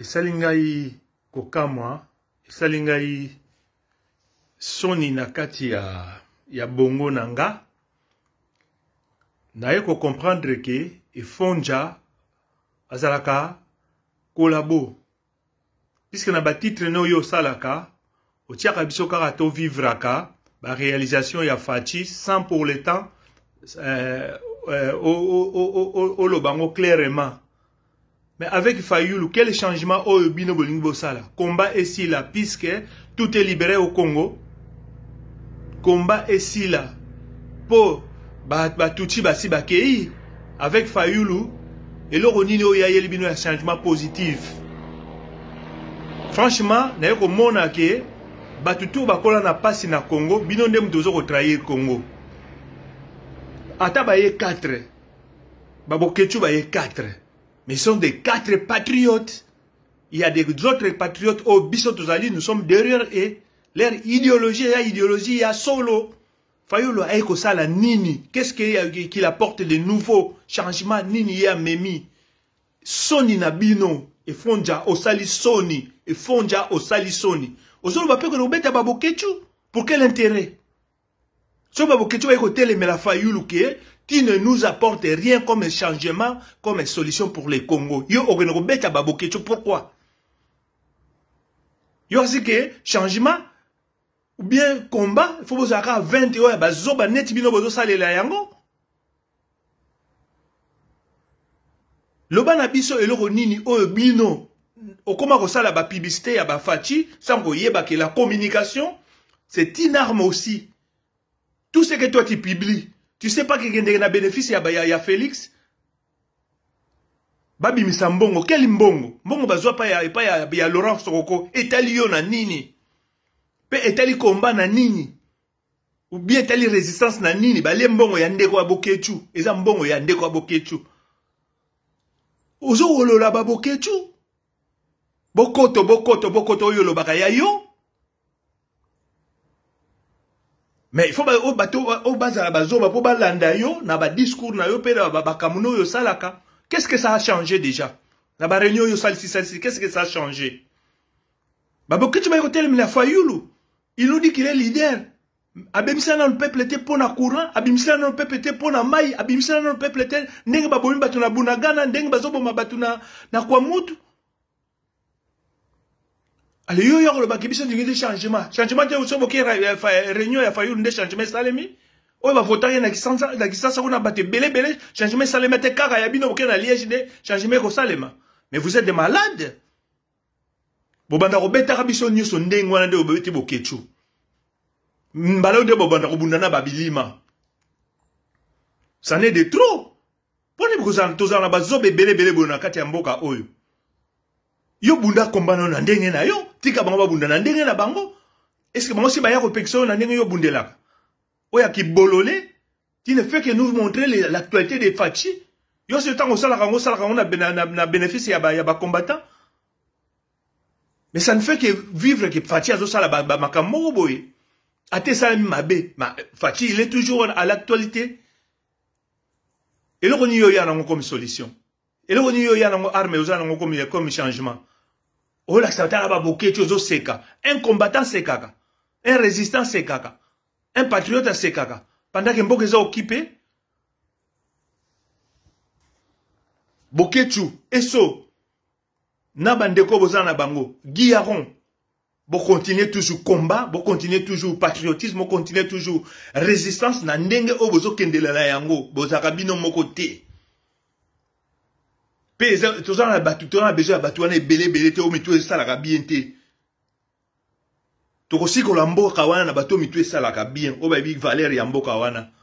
esali ngai kokamwa esali ngai soni na kati ya, ya bongo na nga naye kokomprendre ke efonja azalaka kolabo piske na batitre ne oyo osalaka otiaka biso kaka tovivraka baréalisation ya faci sans pour le temps euh, euh, olobango clairement Mais avec Fayoulou, quel changement au Bino Bolingo Sala Combat est si là, puisque tout est libéré au Congo. Combat est si là. Po, bah, Basi tout Avec Fayoulou, et l'or nino ya yeli un changement positif. Franchement, na ko mona ke, Batutu tout bakola na passe na Congo, bino ndem dozo trahir Congo. Ata ba ye 4. Baboketu ba ye 4. Mais ce sont des quatre patriotes. Il y a des autres patriotes au Bissot nous sommes derrière eux. Leur idéologie, il y a idéologie, il y a solo. Fayolo ça, la nini. Qu'est-ce qu'il apporte de nouveaux changements nini ya memi. Soni nabino. Et fonja osali soni. Et fonja osali soni. Ozolo bape à Babo Ketchou. Pour quel intérêt? So va aiko tele Mela la fayulu ke qui ne nous apporte rien comme changement, comme solution pour les Congo. Yo ogenokobeta babokecho pourquoi Yo que changement ou bien combat, il faut bozaka 20 oyo bazoba neti bino bozosalela yango. Loba na biso eloko nini oyo bino okoma kosala ba publicité ya ba fachi sans koyeba que la communication c'est une arme aussi. Tout ce que toi tu publies tu sais pas kekendeke na bénéfice ya, ya, ya félix babimisa mbongo keli mbongo mbongo bazwa epai ya, epa ya, ya laurent sokoko etali yo na nini mpe etali komba na nini ubien etali résistance na nini balie mbongo ya ndeko ya bokecu eza mbongo ya ndeko ya bokecu ozowolola babokecu bokoto bokoto bokoto oyo olobaka ya yo mais il faut oh, bato oyo oh, oh, bazala bazoba mpo balanda yo na badiscours na yo mpe na bakamuna oyo osalaka qu'est-ce que ça a changé déjà na baréunion oyo osalisi salisi qu'est-ce que ça a changé babokiti bayekotelemela fayulu il nous dit qu'il est leader abimisana nano peuple te mpo na courant abimisana nano peuple te mpo na mai abimisana nano peuple te ndenge babomi bato na bunagana ndenge bazoboma bato na, na kwamutu aliyo yoko Baki biso ndingiti changement changement te soboki réunion ya fayulu nde changement esalemi oyo bavotaki na kisasa kuna bele bele changement esalemi te kaka ya bino boke na liège nde changement salema. mais vous êtes malade bobanda kobetaka biso nyonso ndenge wana nde bobeti bokecu mbala oyo de bobanda kobunda na babilima ça n'est de trop mpo nini tozala na bele bele boye na kati ya mboka oyo yo bunda kombana na ndenge na yo tika bango babunda na ndenge na bango que bango si baya kopekisa oyo na ndenge yo obundelaka oyo bolole? tu ne fait que nous montrer l'actualité des fachi nyonso yo ntango osalaka yango osalaka yango na bénéfice ya bacombattant mais ça ne fait que vivre que faci azosala bamakambo moko boye ate esalami mabe ma fachi il est toujours à l'actualité et le nini yo ya nango comme solution et le nini yo ya nango armée aux nango comme changement olakisa tala baboki eti ozoseka un combattant asekaka un résistant asekaka un patriote asekaka pandake mboka eza okipe boketu eso na bandeko bozala na bango guillaron bokontinue toujours combat bokontinue toujours patriotisme bokontinue toujours résistance na ndenge oyo bozokendelela yango bozalaka bino moko te mpe toza na bato toza na besoin ya bato wana ebeleebele te oyo mitu esalaka bien te tokosikola mboka wana na bato oyo mitu esalaka bien oyo bayebi valeur ya mboka wana